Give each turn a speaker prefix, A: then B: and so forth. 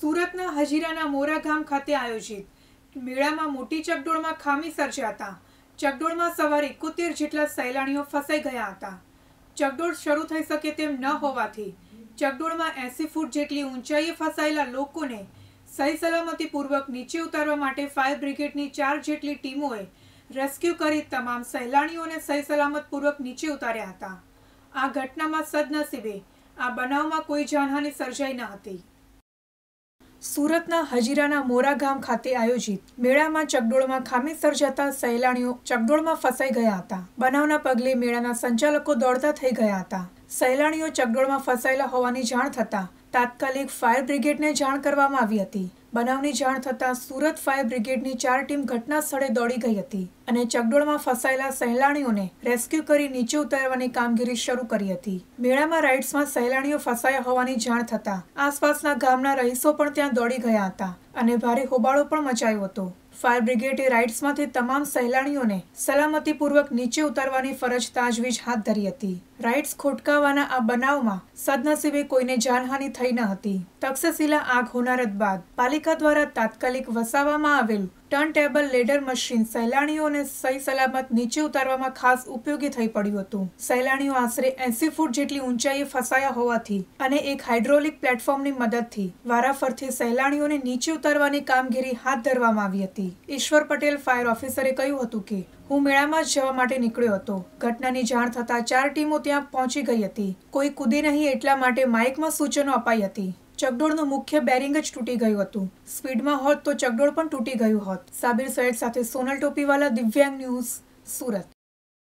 A: સુરતના હજીરાના મોરા ગામ ખાતે આયોજિત મેળામાં મોટી ચકડોળમાં ખામી સર્જ્યા હતા ચકડોળમાં સવારે એકોતેર જેટલા સહેલાણીઓ ફસાઈ ગયા હતા ચકડોળ શરૂ થઈ શકે તેમ ન હોવાથી ચકડોળમાં એસી ફૂટ જેટલી ઊંચાઈએ ફસાયેલા લોકોને સહી સલામતીપૂર્વક નીચે ઉતારવા માટે ફાયર બ્રિગેડની ચાર જેટલી ટીમોએ રેસ્ક્યુ કરી તમામ સહેલાણીઓને સહી સલામતપૂર્વક નીચે ઉતાર્યા હતા આ ઘટનામાં સદનસીબે આ બનાવમાં કોઈ જાનહાની સર્જાઈ ન હતી સુરતના હજીરાના મોરા ગામ ખાતે આયોજિત મેળામાં ચકડોળમાં ખામી સર્જાતા સહેલાણીઓ ચકડોળમાં ફસાઈ ગયા હતા બનાવના પગલે મેળાના સંચાલકો દોડતા થઈ ગયા હતા સહેલાણીઓ ચકડોળમાં ફસાયેલા હોવાની જાણ થતા તાત્કાલિક ફાયર બ્રિગેડને જાણ કરવામાં આવી હતી બનાવની જાણ થતાં સુરત ફાયર બ્રિગેડની ચાર ટીમ ઘટના સ્થળે દોડી ગઈ હતી અને ચકડોળમાં ફસાયેલા સહેલાણીઓને રેસ્ક્યુ કરી નીચે ઉતારવાની કામગીરી શરૂ કરી હતી મેળામાં રાઇડ્સમાં સહેલાણીઓ ફસાયા હોવાની જાણ થતાં આસપાસના ગામના રહીશો પણ ત્યાં દોડી ગયા હતા અને ભારે હોબાળો પણ મચાયો હતો ફાયર બ્રિગેડે રાઇડ્સમાંથી તમામ સહેલાણીઓને સલામતીપૂર્વક નીચે ઉતારવાની ફરજ તાજવીજ હાથ ધરી હતી રાઇડ્સ ખોટકાવાના આ બનાવમાં સદનસીબે કોઈને જાનહાની થઈ ન હતી તક્ષશિલા આગ હોનારત બાદ પાલિકા પાલિકા દ્વારા તાત્કાલિક વસાવવામાં આવેલું ટર્ન ટેબલ લેડર મશીન સહેલાણીઓને સહી સલામત નીચે ઉતારવામાં ખાસ ઉપયોગી થઈ પડ્યું હતું સહેલાણીઓ આશરે એસી ફૂટ જેટલી ઊંચાઈએ ફસાયા હોવાથી અને એક હાઇડ્રોલિક પ્લેટફોર્મની મદદથી વારાફરથી સહેલાણીઓને નીચે ઉતારવાની કામગીરી હાથ ધરવામાં આવી હતી ઈશ્વર પટેલ ફાયર ઓફિસરે કહ્યું હતું કે હું મેળામાં જવા માટે નીકળ્યો હતો ઘટનાની જાણ થતા ચાર ટીમો ત્યાં પહોંચી ગઈ હતી કોઈ કૂદે નહીં એટલા માટે માઇકમાં સૂચનો અપાઈ હતી ચકડોળનું મુખ્ય બેરિંગ જ તૂટી ગયું હતું સ્પીડમાં હોત તો ચગડોળ પણ તૂટી ગયું હોત સાબિર સૈયદ સાથે સોનલ ટોપીવાલા દિવ્યાંગ ન્યૂઝ સુરત